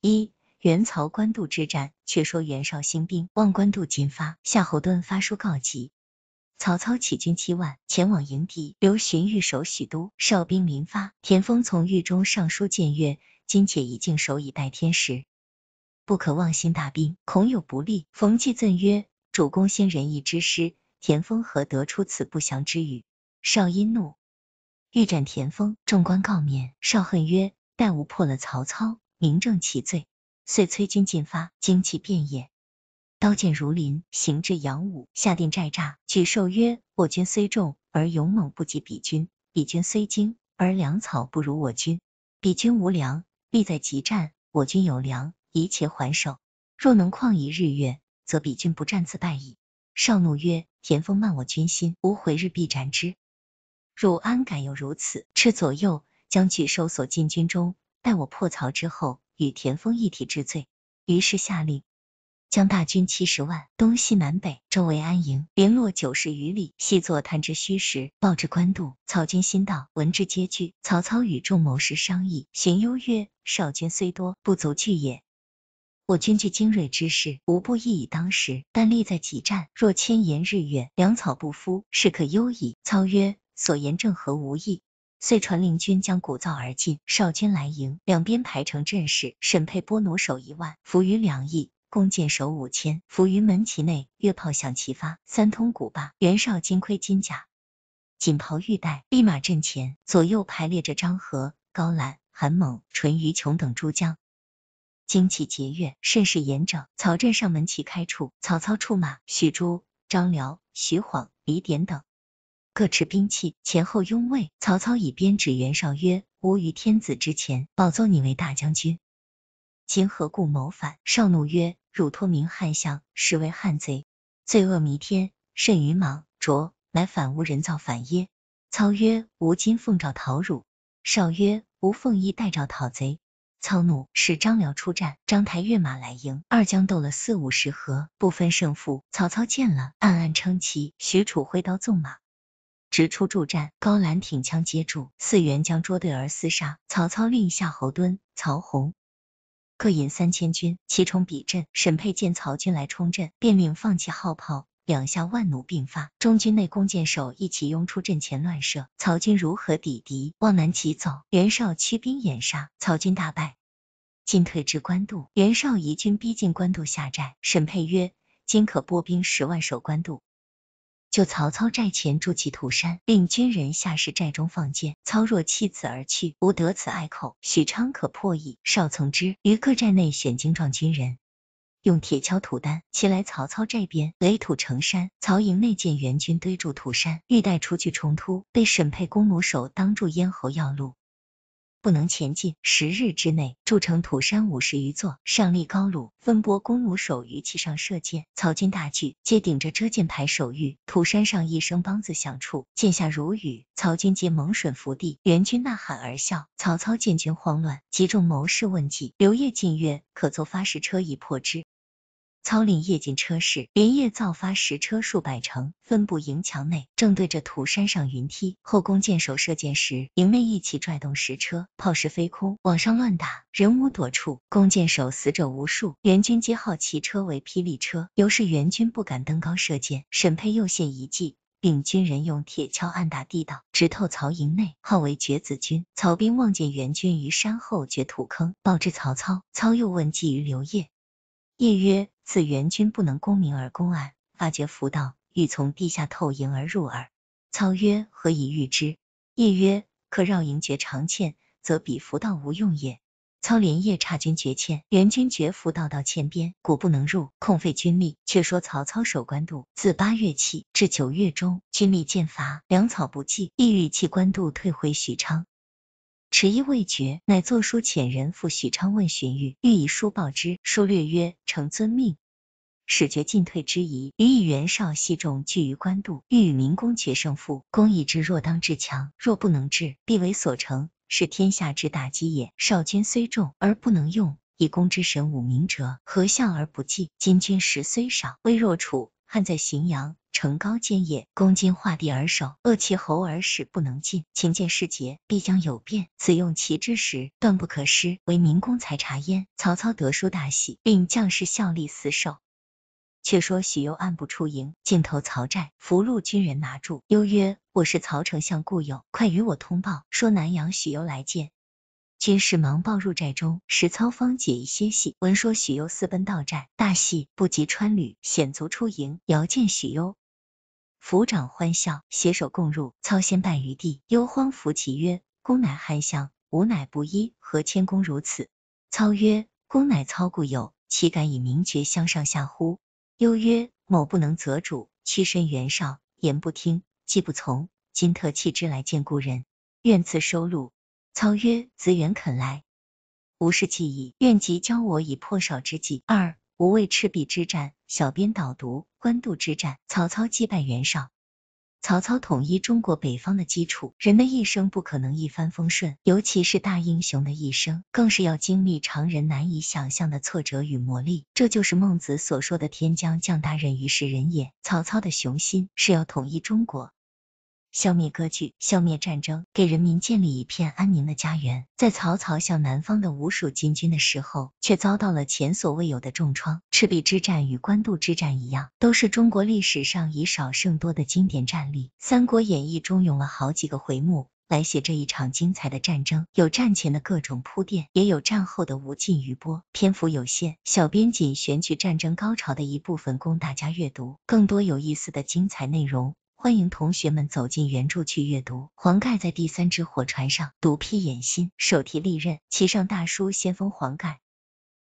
一元曹官渡之战，却说袁绍兴兵，望官渡进发。夏侯惇发书告急，曹操起军七万，前往迎敌。刘询欲守许都，哨兵临发，田丰从狱中上书谏曰：“今且以静守以待天时，不可妄兴大兵，恐有不利。”冯骥赠曰：“主公兴仁义之师，田丰何得出此不祥之语？”绍因怒，欲斩田丰，众官告免。绍恨曰：“待吾破了曹操，”明正其罪，遂催军进发，旌旗遍野，刀剑如林。行至阳武，下定寨栅，举寿曰：“我军虽众，而勇猛不及彼军；彼军虽精，而粮草不如我军。彼军无粮，必在急战；我军有粮，宜且还手。若能旷一日月，则彼军不战自败矣。”少怒曰：“田丰慢我军心，吾回日必斩之。汝安敢有如此？”敕左右将举寿所进军中。待我破曹之后，与田丰一体治罪。于是下令，将大军七十万东西南北周围安营，联络九十余里，细作探知虚实，报至官渡。曹军心道，闻之皆惧。曹操与众谋士商议，荀攸曰：少军虽多，不足惧也。我军具精锐之势，无不一以当时。但立在己战，若千延日月，粮草不敷，是可忧矣。操曰：所言正合吾意。遂传令军将鼓噪而进，少军来迎，两边排成阵势。沈沛拨弩手一万，伏于两翼；弓箭手五千，伏于门旗内。月炮响齐发，三通鼓罢。袁绍金盔金甲，锦袍玉带，立马阵前，左右排列着张合、高览、韩猛、淳于琼等诸将，旌旗节钺，甚是严整。曹阵上门旗开处，曹操出马，许诸、张辽、徐晃、李典等。各持兵器，前后拥卫。曹操以编纸，袁绍曰：“吾于天子之前，保奏你为大将军。秦何故谋反？”绍怒曰：“汝托名汉相，实为汉贼，罪恶弥天，甚于莽卓，乃反无人造反耶？”操曰：“吾今奉诏讨汝。”绍曰：“吾奉义代诏讨贼。”操怒，使张辽出战。张台跃马来迎，二将斗了四五十合，不分胜负。曹操见了，暗暗称奇。许褚挥刀纵马。直出助战，高览挺枪接住，四员将捉对而厮杀。曹操令夏侯惇、曹洪各引三千军，齐冲彼阵。沈佩见曹军来冲阵，便令放弃号炮，两下万弩并发。中军内弓箭手一起拥出阵前乱射，曹军如何抵敌？往南急走。袁绍驱兵掩杀，曹军大败，进退至官渡。袁绍疑军逼近官渡下寨，沈佩曰：“今可拨兵十万守官渡。”就曹操寨前筑起土山，令军人下士寨中放箭。操若弃子而去，吾得此隘口，许昌可破矣。少曾之于各寨内选精壮军人，用铁锹土丹，骑来曹操寨边垒土成山。曹营内见援军堆筑土山，欲待出去冲突，被沈佩弓弩手当住咽喉要路。不能前进。十日之内，筑成土山五十余座，上立高橹，分拨弓弩手于其上射箭。曹军大惧，皆顶着遮箭牌守御。土山上一声梆子响处，箭下如雨，曹军皆猛吮伏地。袁军呐喊而笑。曹操见军慌乱，急众谋士问计。刘烨进曰：“可奏发石车以破之。”操令夜进车市，连夜造发石车数百乘，分布营墙内，正对着土山上云梯。后弓箭手射箭时，营内一起拽动石车，炮石飞空，往上乱打，人无躲处，弓箭手死者无数。援军皆号其车为霹雳车，由是援军不敢登高射箭。沈佩又献一计，令军人用铁锹暗打地道，直透曹营内，号为绝子军。曹兵望见援军于山后掘土坑，报知曹操。操又问计于刘烨，烨曰。此元军不能攻明而攻暗，发觉伏道欲从地下透营而入耳。操曰：何以御之？夜曰：可绕营绝长堑，则彼伏道无用也。操连夜差军绝堑，元军绝伏道到堑边，果不能入，恐费军力。却说曹操守官渡，自八月起至九月中，军力渐乏，粮草不济，意欲弃官渡退回许昌。迟疑未决，乃作书遣人赴许昌问荀彧，欲以书报之。书略曰：承遵命，始觉进退之宜。以袁绍悉众聚于官渡，欲与民公决胜负。公以知若当至强，若不能至，必为所成，是天下之大机也。少君虽众而不能用，以公之神武明哲，何向而不济？今君食虽少，微若楚。汉在荥阳，城高坚也，攻金画地而守，扼其喉而使不能进。秦见事节，必将有变，此用奇之时，断不可失。为民公才察焉。曹操得书大喜，并将士效力死守。却说许攸暗部出营，径投曹寨，俘虏军人拿住，攸曰：“我是曹丞相故友，快与我通报，说南阳许攸来见。”军士忙报入寨中，史操方解一些戏。闻说许攸私奔到寨，大喜，不及穿履，险足出营，遥见许攸，抚掌欢笑，携手共入。操先拜于地，攸慌扶其曰：“公乃汉相，吾乃布衣，何谦恭如此？”操曰：“公乃操故友，岂敢以名爵相上下乎？”攸曰：“某不能择主，屈身袁绍，言不听，计不从，今特弃之来见故人，愿赐收录。”操曰：“子远肯来，无是计矣。愿即教我以破绍之计。”二、无畏赤壁之战。小编导读：官渡之战，曹操击败袁绍，曹操统一中国北方的基础。人的一生不可能一帆风顺，尤其是大英雄的一生，更是要经历常人难以想象的挫折与磨砺。这就是孟子所说的“天将降大任于是人也”。曹操的雄心是要统一中国。消灭割据，消灭战争，给人民建立一片安宁的家园。在曹操向南方的吴蜀进军的时候，却遭到了前所未有的重创。赤壁之战与官渡之战一样，都是中国历史上以少胜多的经典战例。《三国演义》中用了好几个回目来写这一场精彩的战争，有战前的各种铺垫，也有战后的无尽余波。篇幅有限，小编仅选取战争高潮的一部分供大家阅读。更多有意思的精彩内容。欢迎同学们走进原著去阅读。黄盖在第三只火船上，独披眼心，手提利刃，骑上大书先锋黄盖。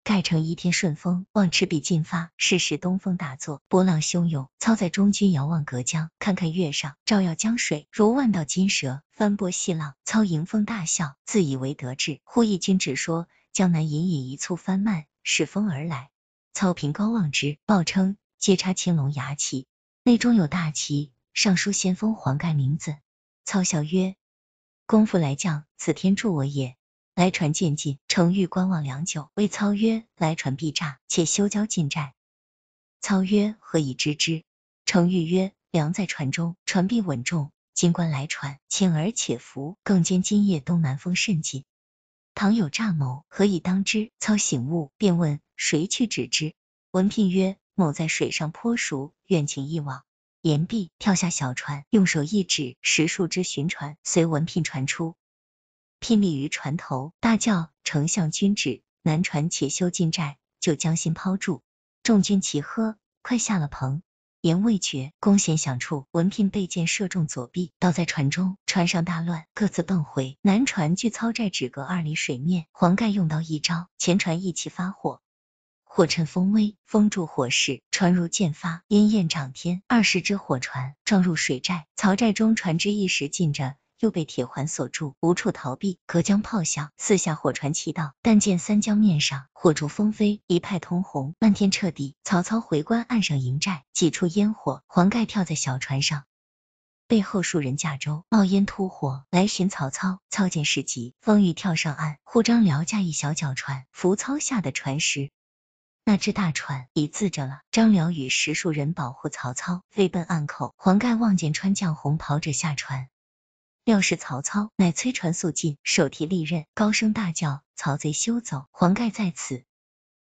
盖成一天顺风，望赤壁进发。是时东风大作，波浪汹涌。操在中军遥望隔江，看看月上，照耀江水，如万道金蛇翻波细浪。操迎风大笑，自以为得志。忽一军只说，江南隐隐一簇帆幔，使风而来。操凭高望之，报称皆插青龙牙旗，内中有大旗。尚书先锋黄盖名字，操笑曰：“功夫来将，此天助我也。”来船渐近，程昱观望良久，谓操曰：“来船必诈，且修交近寨。”操曰：“何以知之？”程昱曰：“粮在船中，船必稳重。今观来船，请而且浮，更兼今夜东南风甚紧，倘有诈谋，何以当之？”操醒悟，便问：“谁去指之？”文聘曰：“某在水上颇熟，愿请一往。”言毕，跳下小船，用手一指，十数只巡船随文聘传出，拼立于船头，大叫：“丞相君旨，南船且休进寨，就将心抛住。”众军齐喝，快下了棚！”言未绝，弓弦响处，文聘被箭射中左臂，倒在船中，船上大乱，各自奔回。南船距操寨只隔二里水面，黄盖用刀一招，前船一齐发火。火趁风威，风助火势，船如箭发，烟焰涨天。二十只火船撞入水寨，曹寨中船只一时进着，又被铁环锁住，无处逃避。隔江炮响，四下火船齐到。但见三江面上，火烛风飞，一派通红，漫天彻底。曹操回关岸上营寨，几处烟火。黄盖跳在小船上，背后数人驾舟，冒烟突火来寻曹操。操见事急，方欲跳上岸，忽张辽驾一小脚船，扶操下的船时。那只大船已自着了，张辽与十数人保护曹操飞奔岸口。黄盖望见穿将红袍者下船，料是曹操，乃催船速进，手提利刃，高声大叫：“曹贼休走！黄盖在此！”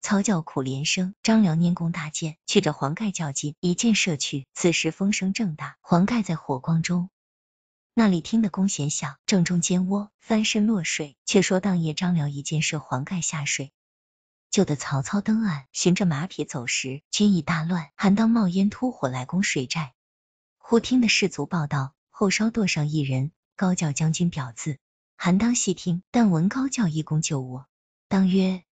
操叫苦连声。张辽拈弓搭箭，去着黄盖较劲，一箭射去。此时风声正大，黄盖在火光中，那里听得弓弦响，正中肩窝，翻身落水。却说当夜张辽一箭射黄盖下水。救得曹操登岸，寻着马匹走时，军已大乱。韩当冒烟突火来攻水寨，忽听得士卒报道后梢舵上一人高叫：“将军表字。”韩当细听，但闻高叫：“一公救我！”当曰：“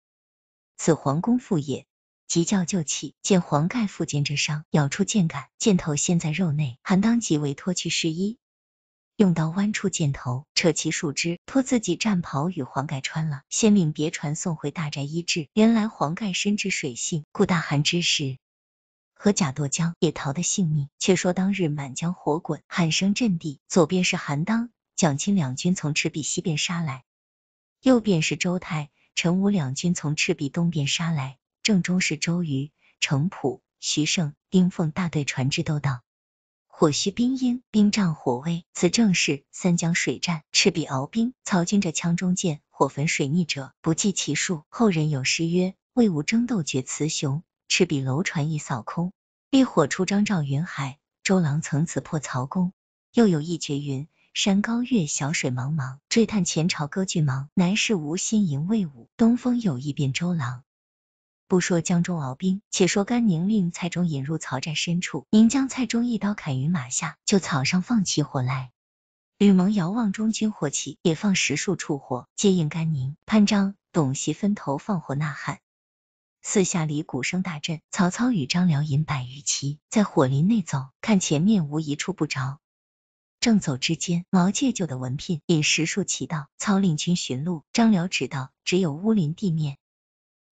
此皇公父也。”急叫救起，见黄盖腹肩之伤，咬出箭杆，箭头陷在肉内，韩当即为脱去试衣。用刀剜出箭头，扯起树枝，脱自己战袍与黄盖穿了。先令别船送回大寨医治。原来黄盖深知水性，故大寒之时，和贾渡江也逃得性命。却说当日满江火滚，喊声震地。左边是韩当、蒋钦两军从赤壁西边杀来，右边是周泰、陈武两军从赤壁东边杀来，正中是周瑜、程普、徐盛、丁奉大队船只都到。火虚冰阴，冰仗火威，此正是三江水战，赤壁鏖兵。曹军这枪中箭，火焚水逆者不计其数。后人有诗曰：魏吴争斗决雌雄，赤壁楼船一扫空。烈火初张照云海，周郎曾此破曹公。又有一绝云：山高月小，水茫茫。追叹前朝割据忙，南市无心迎魏武，东风有意变周郎。不说江中鏖兵，且说甘宁令蔡中引入曹寨深处，宁将蔡中一刀砍于马下，就草上放起火来。吕蒙遥望中军火起，也放十数处火，接应甘宁、潘璋、董袭分头放火呐喊。四下里鼓声大震，曹操与张辽引百余骑在火林内走，看前面无一处不着。正走之间，毛介救的文聘，引十数骑到，操令军寻路。张辽指道，只有乌林地面。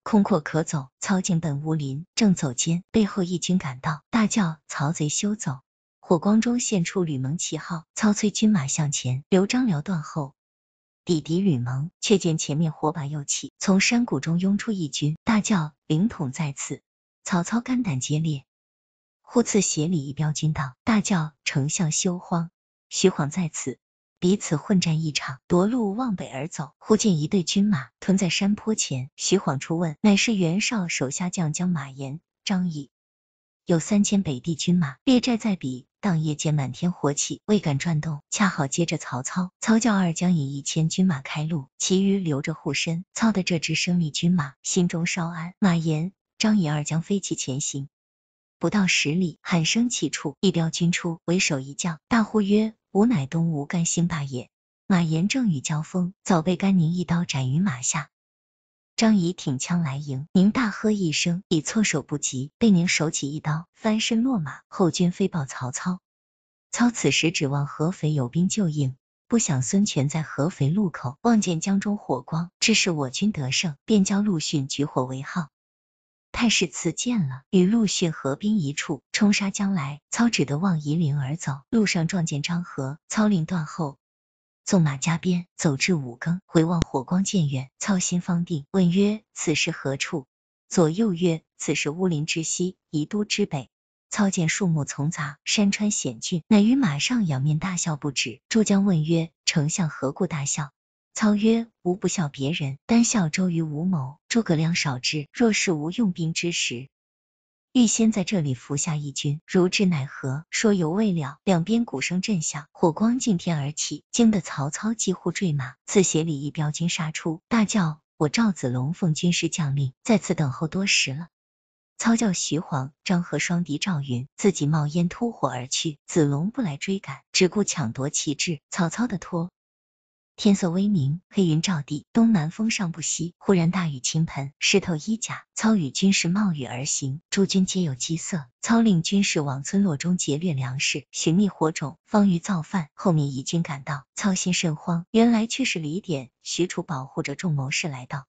空阔可走，操进本无林，正走间，背后义军赶到，大叫：“曹贼休走！”火光中现出吕蒙旗号，操催军马向前，刘璋辽断后，抵敌吕蒙。却见前面火把又起，从山谷中拥出义军，大叫：“凌统在此！”曹操肝胆皆裂，忽刺斜里一彪军到，大叫：“丞相休慌，徐晃在此！”彼此混战一场，夺路往北而走。忽见一队军马屯在山坡前，徐晃出问，乃是袁绍手下将将马延、张翼，有三千北地军马列寨在彼。当夜见满天火起，未敢转动，恰好接着曹操。操叫二将引一千军马开路，其余留着护身。操的这支生力军马心中稍安。马延、张仪二将飞起前行，不到十里，喊声起处，一彪军出，为首一将，大呼曰。吾乃东吴甘兴霸也，马延正与交锋，早被甘宁一刀斩于马下。张仪挺枪来迎，宁大喝一声，已措手不及，被宁手起一刀，翻身落马。后军飞报曹操，操此时指望合肥有兵救应，不想孙权在合肥路口望见江中火光，致使我军得胜，便教陆逊举火为号。太史慈见了，与陆逊合兵一处，冲杀将来。操只得望夷陵而走。路上撞见张合，操令断后，纵马加鞭，走至五更，回望火光渐远，操心方定，问曰：此时何处？左右曰：此时乌林之西，夷都之北。操见树木丛杂，山川险峻，乃于马上仰面大笑不止。诸将问曰：丞相何故大笑？操曰：“吾不笑别人，单笑周瑜无谋。诸葛亮少智。若是无用兵之时，预先在这里伏下一军，如之奈何？”说犹未了，两边鼓声震响，火光惊天而起，惊得曹操几乎坠马。刺携里一标军杀出，大叫：“我赵子龙奉军师将令，在此等候多时了。”操叫徐晃、张合双敌赵云，自己冒烟突火而去。子龙不来追赶，只顾抢夺旗帜。曹操的托。天色微明，黑云罩地，东南风尚不息。忽然大雨倾盆，湿透衣甲。操与军士冒雨而行，诸军皆有饥色。操令军士往村落中劫掠粮食，寻觅火种，方于造饭。后面以军赶到，操心甚慌。原来却是李典、许褚保护着众谋士来到。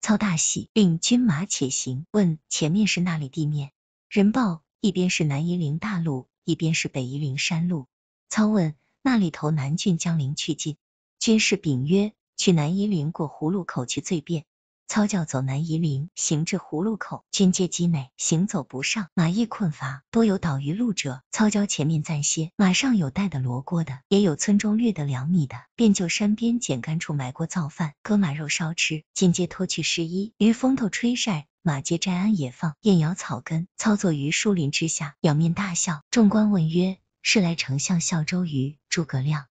操大喜，令军马且行。问前面是那里地面？人报，一边是南夷陵大路，一边是北夷陵山路。操问那里头南郡江陵去近。军士禀曰：“去南夷陵过葫芦口去罪便。”操教走南夷陵，行至葫芦口，军皆饥馁，行走不上，马亦困乏，多有倒于路者。操教前面暂歇，马上有带的罗锅的，也有村中掠得粮米的，便就山边捡干处埋锅造饭，割马肉烧吃。尽皆脱去湿衣，于风头吹晒，马皆摘鞍也放，燕摇草根。操作于树林之下，仰面大笑。众官问曰：“是来丞相笑周瑜、诸葛亮？”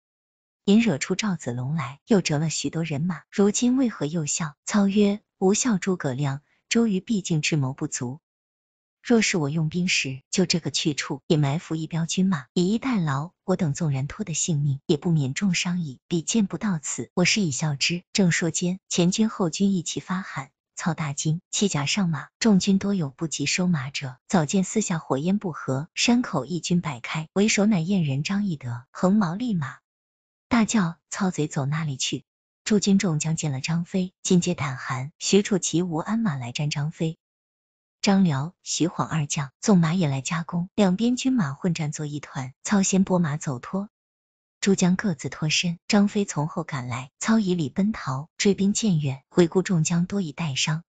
引惹出赵子龙来，又折了许多人马，如今为何又笑？操曰：无笑诸葛亮、周瑜，毕竟智谋不足。若是我用兵时，就这个去处也埋伏一彪军马，以逸待劳。我等纵然脱得性命，也不免重伤矣。彼见不到此，我是以笑之。正说间，前军、后军一起发喊，操大惊，弃甲上马，众军多有不及收马者。早见四下火焰不和，山口一军摆开，为首乃燕人张翼德，横矛立马。大叫：“操贼走那里去？”诸军众将见了张飞，尽皆胆寒。徐褚骑无鞍马来战张飞，张辽、徐晃二将纵马也来夹攻，两边军马混战作一团。操先拨马走脱，诸将各自脱身。张飞从后赶来，操以礼奔逃，追兵渐远。回顾众将多已带伤。